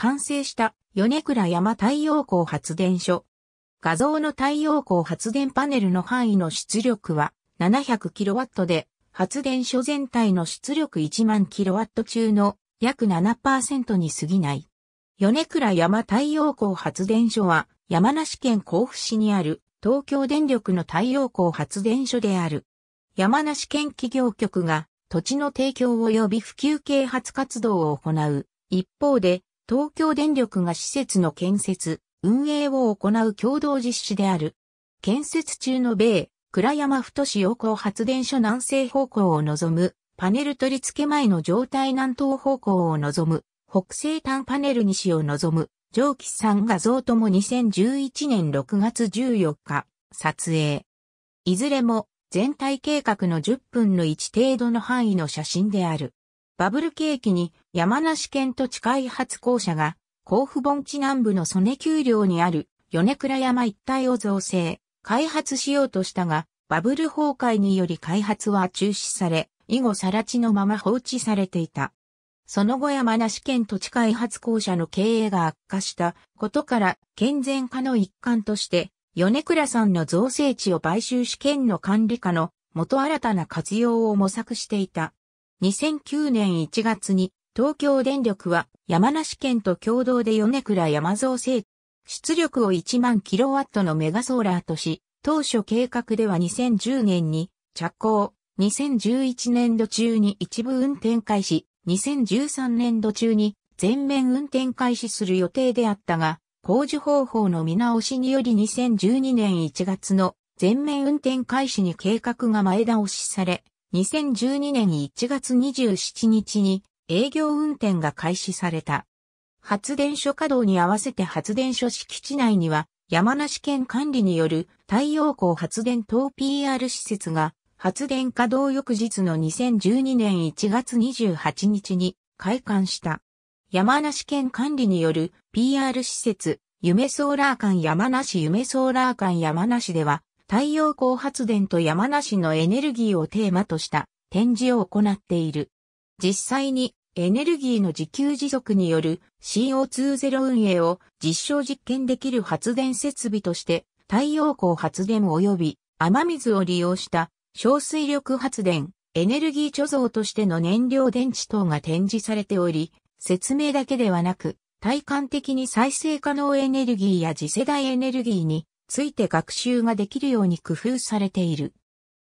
完成した米倉山太陽光発電所。画像の太陽光発電パネルの範囲の出力は 700kW で、発電所全体の出力1万 kW 中の約7%に過ぎない。米倉山太陽光発電所は山梨県甲府市にある東京電力の太陽光発電所である。山梨県企業局が土地の提供及び普及啓発活動を行う。一方で東京電力が施設の建設、運営を行う共同実施である。建設中の米、倉山太志陽光発電所南西方向を望む、パネル取り付け前の状態南東方向を望む、北西端パネル西を望む、蒸気3。画像とも2011年6月14日、撮影。いずれも全体計画の10分の1程度の範囲の写真である。バブル景気に山梨県土地開発公社が甲府盆地南部の曽根丘陵にある米倉山一帯を造成、開発しようとしたが、バブル崩壊により開発は中止され、以後更地のまま放置されていた。その後山梨県土地開発公社の経営が悪化したことから健全化の一環として、米倉さんの造成地を買収し県の管理下の元新たな活用を模索していた。2009年1月に東京電力は山梨県と共同で米倉山造製出力を1万キロワットのメガソーラーとし、当初計画では2010年に着工、2011年度中に一部運転開始、2013年度中に全面運転開始する予定であったが、工事方法の見直しにより2012年1月の全面運転開始に計画が前倒しされ、2012年1月27日に営業運転が開始された。発電所稼働に合わせて発電所敷地内には山梨県管理による太陽光発電等 PR 施設が発電稼働翌日の2012年1月28日に開館した。山梨県管理による PR 施設、夢ソーラー館山梨夢ソーラー館山梨では太陽光発電と山梨のエネルギーをテーマとした展示を行っている。実際にエネルギーの自給自足による CO2 ゼロ運営を実証実験できる発電設備として太陽光発電及び雨水を利用した小水力発電、エネルギー貯蔵としての燃料電池等が展示されており、説明だけではなく、体感的に再生可能エネルギーや次世代エネルギーについて学習ができるように工夫されている。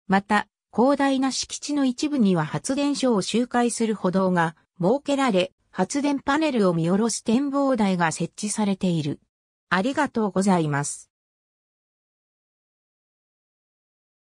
また、広大な敷地の一部には発電所を周回する歩道が設けられ、発電パネルを見下ろす展望台が設置されている。ありがとうございます。